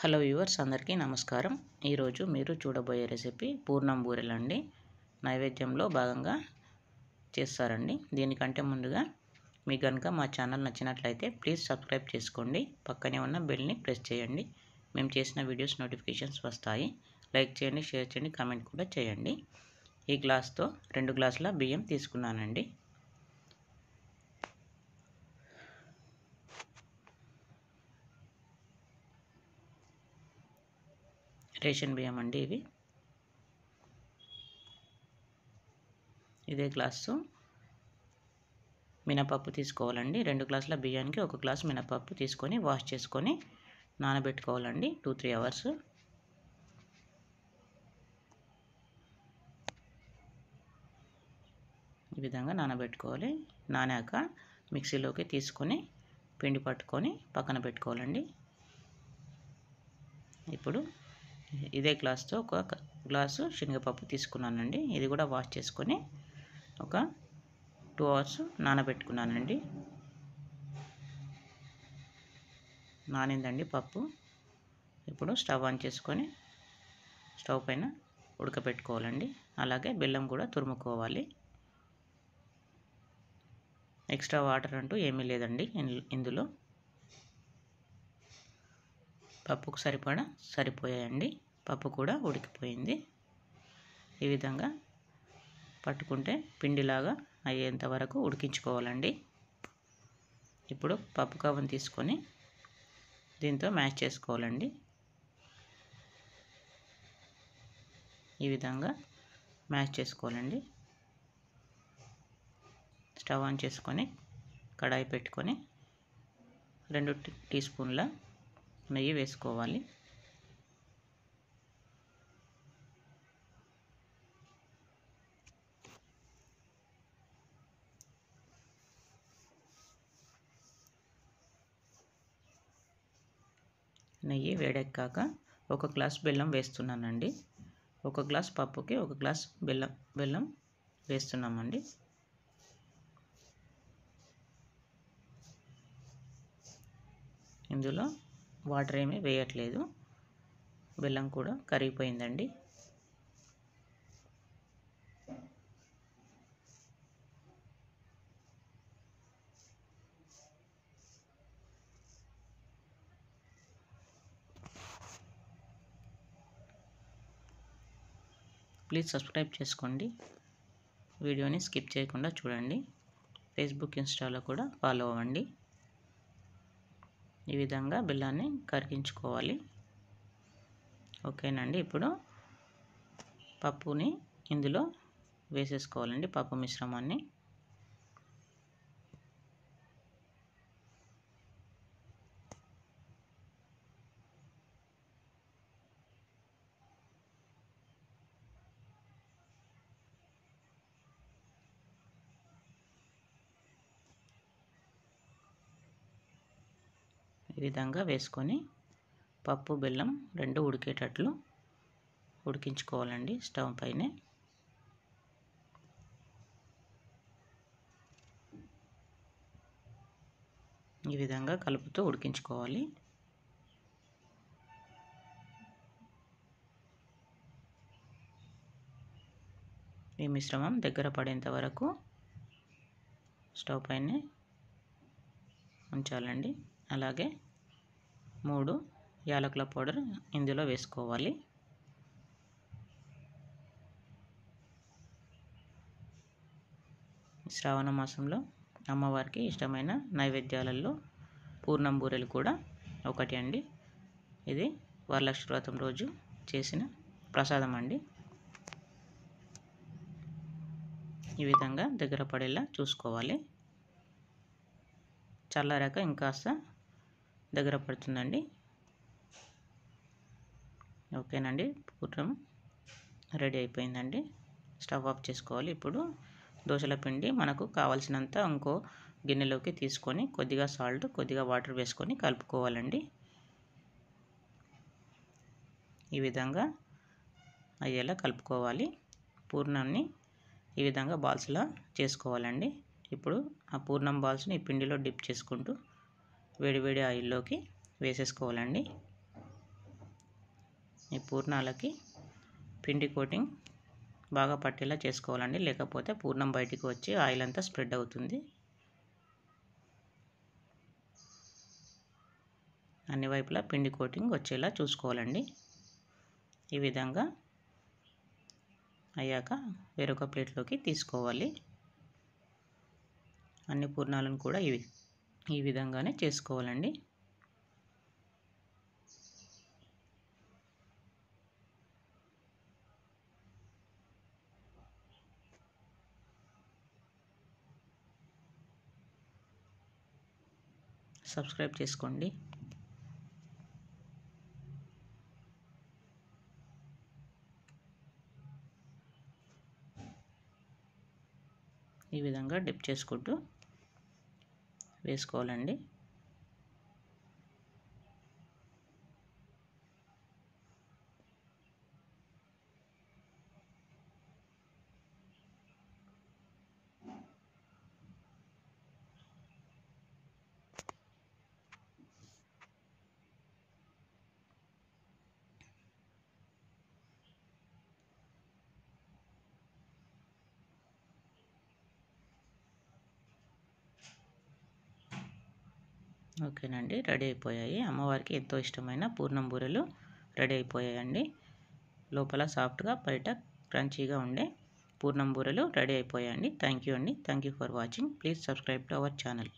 hello viewers అందరికీ నమస్కారం ఈరోజు మీరు చూడబోయే రెసిపీ పూర్ణం బూరెలు అండి నైవేద్యంలో భాగంగా చేస్తారండి దీనికంటే ముందుగా మీకు కనుక మా ఛానల్ నచ్చినట్లయితే ప్లీజ్ సబ్స్క్రైబ్ చేసుకోండి పక్కనే ఉన్న బెల్ని ప్రెస్ చేయండి మేము చేసిన వీడియోస్ నోటిఫికేషన్స్ వస్తాయి లైక్ చేయండి షేర్ చేయండి కామెంట్ కూడా చేయండి ఈ గ్లాస్తో రెండు గ్లాసుల బియ్యం తీసుకున్నానండి రేషన్ బియ్యం అండి ఇవి ఇదే గ్లాసు మినపప్పు తీసుకోవాలండి రెండు గ్లాసుల బియ్యానికి ఒక గ్లాస్ మినపప్పు తీసుకొని వాష్ చేసుకొని నానబెట్టుకోవాలండి టూ త్రీ అవర్స్ ఈ విధంగా నానబెట్టుకోవాలి నానాక మిక్సీలోకి తీసుకొని పిండి పట్టుకొని పక్కన పెట్టుకోవాలండి ఇప్పుడు ఇదే గ్లాస్తో ఒక గ్లాసు శనగపప్పు తీసుకున్నానండి ఇది కూడా వాష్ చేసుకొని ఒక టూ అవర్స్ నానబెట్టుకున్నానండి నానిందండి పప్పు ఇప్పుడు స్టవ్ ఆన్ చేసుకొని స్టవ్ పైన ఉడకపెట్టుకోవాలండి అలాగే బెల్లం కూడా తురుముకోవాలి ఎక్స్ట్రా వాటర్ అంటూ ఏమీ లేదండి ఇందులో పప్పుకు సరిపడా సరిపోయాయండి పప్పు కూడా ఉడికిపోయింది ఈ విధంగా పట్టుకుంటే పిండిలాగా అయ్యేంత వరకు ఉడికించుకోవాలండి ఇప్పుడు పప్పు కవ్వను తీసుకొని దీంతో మ్యాచ్ చేసుకోవాలండి ఈ విధంగా మ్యాచ్ చేసుకోవాలండి స్టవ్ ఆన్ చేసుకొని కడాయి పెట్టుకొని రెండు టీ స్పూన్ల నెయ్యి వేసుకోవాలి నెయ్యి వేడెక్కాక ఒక గ్లాస్ బెల్లం వేస్తున్నానండి ఒక గ్లాస్ పప్పుకి ఒక గ్లాస్ బెల్లం బెల్లం వేస్తున్నామండి ఇందులో వాటర్ ఏమీ వేయట్లేదు బెల్లం కూడా కరిగిపోయిందండి ప్లీజ్ సబ్స్క్రైబ్ చేసుకోండి వీడియోని స్కిప్ చేయకుండా చూడండి ఫేస్బుక్ ఇన్స్టాలో కూడా ఫాలో అవ్వండి ఈ విధంగా బిల్లాన్ని కరిగించుకోవాలి ఓకేనండి ఇప్పుడు పప్పుని ఇందులో వేసేసుకోవాలండి పప్పు మిశ్రమాన్ని విధంగా వేసుకొని పప్పు బెల్లం రెండు ఉడికేటట్లు ఉడికించుకోవాలండి స్టవ్ పైనే ఈ విధంగా కలుపుతూ ఉడికించుకోవాలి ఈ మిశ్రమం దగ్గర పడేంత వరకు స్టవ్ పైనే ఉంచాలండి అలాగే మూడు యాలకుల పౌడర్ ఇందులో వేసుకోవాలి శ్రావణ మాసంలో అమ్మవారికి ఇష్టమైన నైవేద్యాలలో పూర్ణం బూరెలు కూడా ఒకటి అండి ఇది వరలక్ష్మి వ్రతం రోజు చేసిన ప్రసాదం అండి ఈ విధంగా దగ్గర పడేలా చూసుకోవాలి చల్లారాక ఇంకాస్త దగ్గర పడుతుందండి ఓకేనండి పూర్వం రెడీ అయిపోయిందండి స్టవ్ ఆఫ్ చేసుకోవాలి ఇప్పుడు దోశల పిండి మనకు కావలసినంత ఇంకో గిన్నెలోకి తీసుకొని కొద్దిగా సాల్ట్ కొద్దిగా వాటర్ వేసుకొని కలుపుకోవాలండి ఈ విధంగా అయ్యేలా కలుపుకోవాలి పూర్ణాన్ని ఈ విధంగా బాల్స్లా చేసుకోవాలండి ఇప్పుడు ఆ పూర్ణం బాల్స్ని ఈ పిండిలో డిప్ చేసుకుంటూ వేడివేడి ఆయిల్లోకి వేసేసుకోవాలండి ఈ పూర్ణాలకి పిండి కోటింగ్ బాగా పట్టేలా చేసుకోవాలండి లేకపోతే పూర్ణం బయటికి వచ్చి ఆయిల్ అంతా స్ప్రెడ్ అవుతుంది అన్ని వైపులా పిండి కోటింగ్ వచ్చేలా చూసుకోవాలండి ఈ విధంగా అయ్యాక వేరొక ప్లేట్లోకి తీసుకోవాలి అన్ని పూర్ణాలను కూడా ఇవి ఈ విధంగానే చేసుకోవాలండి సబ్స్క్రైబ్ చేసుకోండి ఈ విధంగా డిప్ చేసుకుంటూ వేసుకోవాలండి ఓకేనండి రెడీ అయిపోయాయి అమ్మవారికి ఎంతో ఇష్టమైన పూర్ణం బూరెలు రెడీ అయిపోయాయండి లోపల సాఫ్ట్గా బయట క్రంచీగా ఉండే పూర్ణం బూరెలు రెడీ అయిపోయాయండి థ్యాంక్ యూ అండి thank you for watching please subscribe to our channel